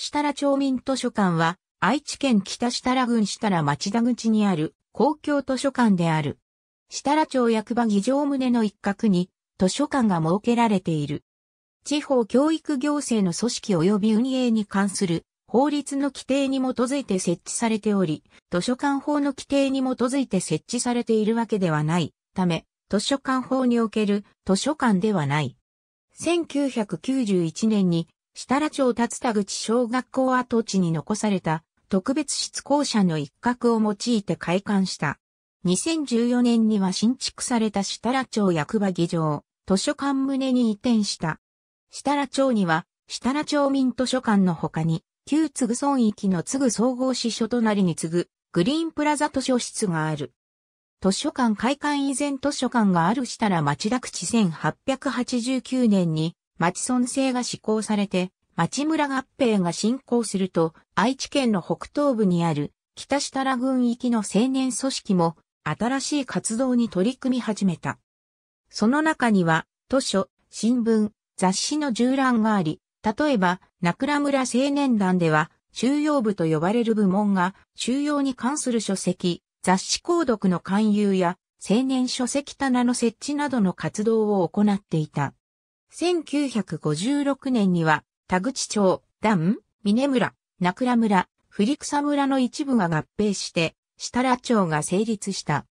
設楽町民図書館は、愛知県北設楽郡設楽町田口にある公共図書館である。設楽町役場議場棟の一角に図書館が設けられている。地方教育行政の組織及び運営に関する法律の規定に基づいて設置されており、図書館法の規定に基づいて設置されているわけではないため、図書館法における図書館ではない。1991年に設楽町立田口小学校跡地に残された特別室校舎の一角を用いて開館した。2014年には新築された設楽町役場議場、図書館棟に移転した。設楽町には、設楽町民図書館の他に、旧津具村域の津具総合支所隣に次ぐ、グリーンプラザ図書室がある。図書館開館以前図書館がある設楽町田口1889年に、町村制が施行されて、町村合併が進行すると、愛知県の北東部にある北設楽郡域の青年組織も新しい活動に取り組み始めた。その中には、図書、新聞、雑誌の縦覧があり、例えば、倉村青年団では、収容部と呼ばれる部門が、収容に関する書籍、雑誌購読の勧誘や、青年書籍棚の設置などの活動を行っていた。1956年には、田口町、段、峰村、名倉村、振草村の一部が合併して、設楽町が成立した。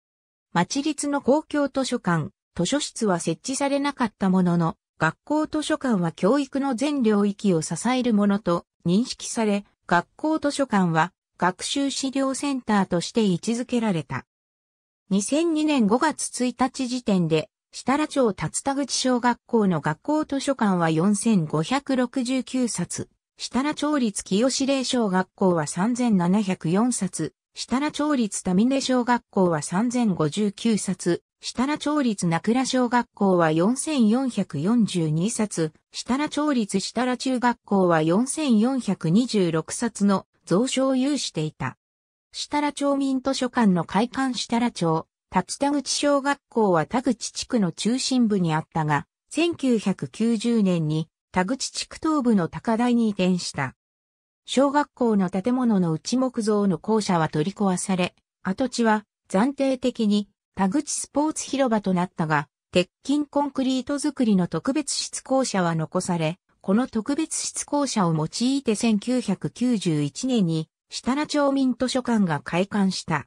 町立の公共図書館、図書室は設置されなかったものの、学校図書館は教育の全領域を支えるものと認識され、学校図書館は学習資料センターとして位置づけられた。2002年5月1日時点で設楽町立田口小学校の学校図書館は4569冊、設楽町立清志霊小学校は3704冊、設楽町立田峰小学校は3059冊、設楽町立名倉小学校は4442冊、設楽町立設楽中学校は4426冊の増書を有していた。設楽町民図書館の開館設楽町、立田口小学校は田口地区の中心部にあったが、1990年に田口地区東部の高台に移転した。小学校の建物の内木造の校舎は取り壊され、跡地は暫定的に田口スポーツ広場となったが、鉄筋コンクリート作りの特別室校舎は残され、この特別室校舎を用いて1991年に設楽町民図書館が開館した。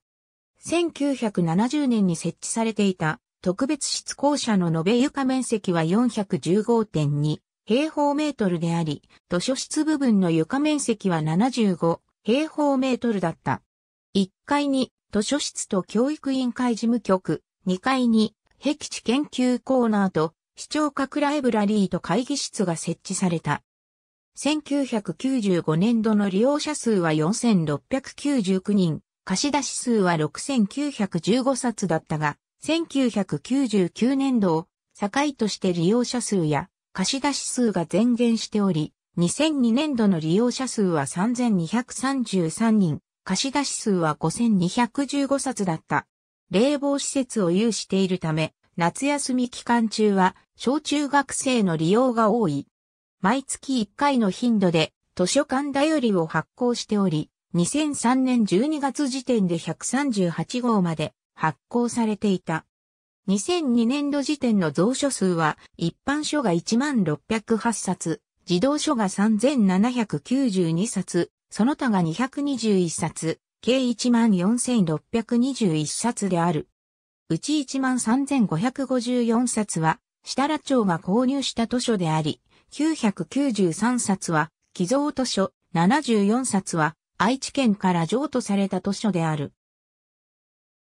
1970年に設置されていた特別室校舎の延べ床面積は415.2平方メートルであり、図書室部分の床面積は75平方メートルだった。1階に図書室と教育委員会事務局、2階に壁地研究コーナーと視聴覚ライブラリーと会議室が設置された。1995年度の利用者数は4699人、貸出数は6915冊だったが、1999年度を境として利用者数や貸出数が前減しており、2002年度の利用者数は3233人、貸出数は5215冊だった。冷房施設を有しているため、夏休み期間中は小中学生の利用が多い。毎月1回の頻度で図書館だよりを発行しており、2003年12月時点で138号まで発行されていた。2002年度時点の蔵書数は一般書が1608冊、児童書が3792冊、その他が221冊、計14621冊である。うち13554冊は、設楽町が購入した図書であり、993冊は、寄贈図書、74冊は、愛知県から譲渡された図書である。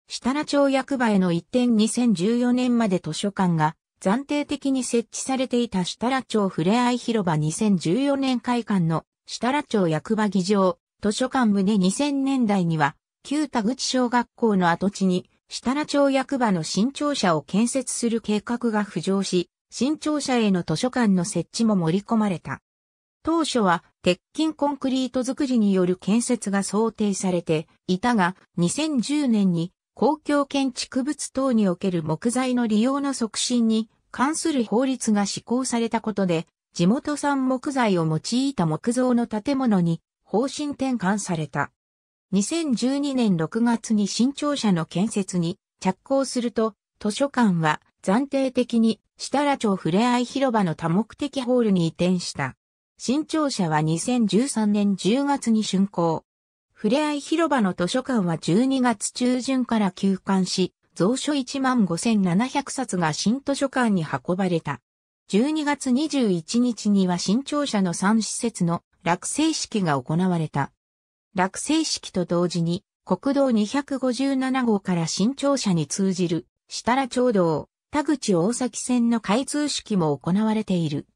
設楽町役場への移転2014年まで図書館が暫定的に設置されていた設楽町ふれあい広場2014年会館の設楽町役場議場図書館棟2000年代には旧田口小学校の跡地に設楽町役場の新庁舎を建設する計画が浮上し、新庁舎への図書館の設置も盛り込まれた。当初は鉄筋コンクリート作りによる建設が想定されていたが、2010年に公共建築物等における木材の利用の促進に関する法律が施行されたことで、地元産木材を用いた木造の建物に方針転換された。2012年6月に新庁舎の建設に着工すると、図書館は暫定的に設楽町ふれあい広場の多目的ホールに移転した。新庁舎は2013年10月に竣工。ふれあい広場の図書館は12月中旬から休館し、蔵書1万5700冊が新図書館に運ばれた。12月21日には新庁舎の3施設の落成式が行われた。落成式と同時に、国道257号から新庁舎に通じる、設楽町道、田口大崎線の開通式も行われている。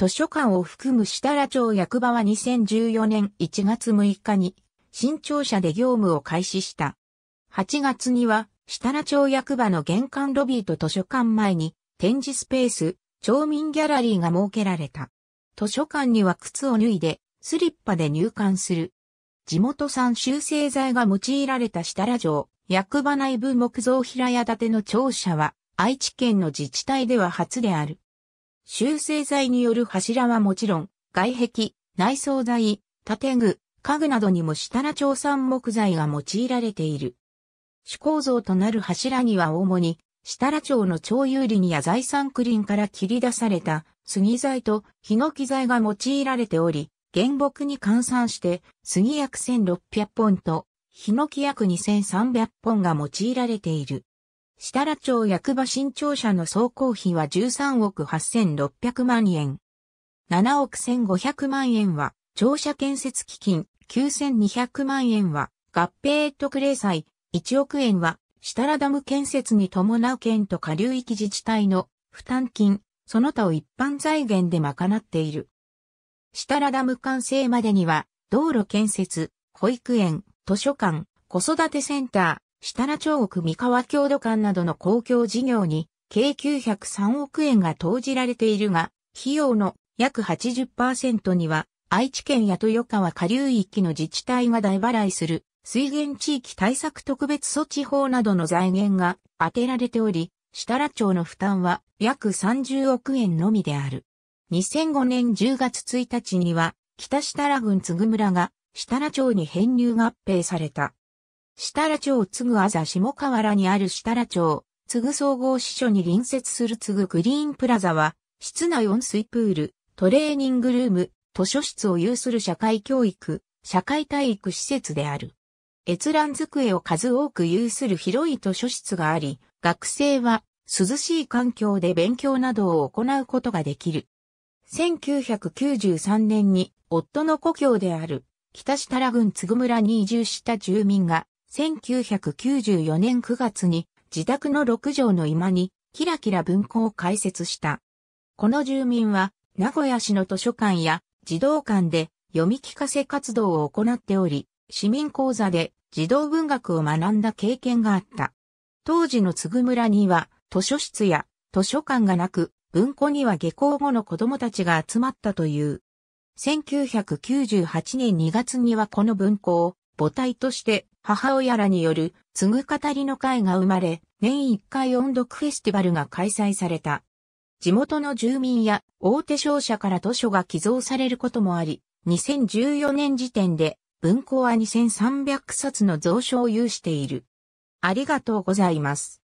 図書館を含む設楽町役場は2014年1月6日に新庁舎で業務を開始した。8月には設楽町役場の玄関ロビーと図書館前に展示スペース、町民ギャラリーが設けられた。図書館には靴を脱いでスリッパで入館する。地元産修正材が用いられた設楽城、役場内部木造平屋建ての庁舎は愛知県の自治体では初である。修正材による柱はもちろん、外壁、内装材、建具、家具などにも設楽町産木材が用いられている。主構造となる柱には主に、設楽町の町有林や財産区林から切り出された杉材とヒノキ材が用いられており、原木に換算して杉約1600本とヒノキ約2300本が用いられている。設楽町役場新庁舎の総工費は13億8600万円。7億1500万円は、庁舎建設基金、9200万円は、合併特例債、1億円は、設楽ダム建設に伴う県と下流域自治体の負担金、その他を一般財源で賄っている。設楽ダム完成までには、道路建設、保育園、図書館、子育てセンター、設楽町奥三河郷土館などの公共事業に、計903億円が投じられているが、費用の約80%には、愛知県や豊川下流域の自治体が大払いする、水源地域対策特別措置法などの財源が充てられており、設楽町の負担は約30億円のみである。2005年10月1日には、北設楽郡津村が設楽町に編入合併された。設楽町津具あざ下河原にある設楽町、津具総合支所に隣接する津具グリーンプラザは、室内温水プール、トレーニングルーム、図書室を有する社会教育、社会体育施設である。閲覧机を数多く有する広い図書室があり、学生は涼しい環境で勉強などを行うことができる。1993年に夫の故郷である北設良郡津具村に移住した住民が1994年9月に自宅の6畳の居間にキラキラ文庫を開設した。この住民は名古屋市の図書館や児童館で読み聞かせ活動を行っており、市民講座で児童文学を学んだ経験があった。当時のつぐ村には図書室や図書館がなく、文庫には下校後の子供たちが集まったという。1998年2月にはこの文庫を母体として母親らによる継ぐ語りの会が生まれ、年1回音読フェスティバルが開催された。地元の住民や大手商社から図書が寄贈されることもあり、2014年時点で文庫は2300冊の蔵書を有している。ありがとうございます。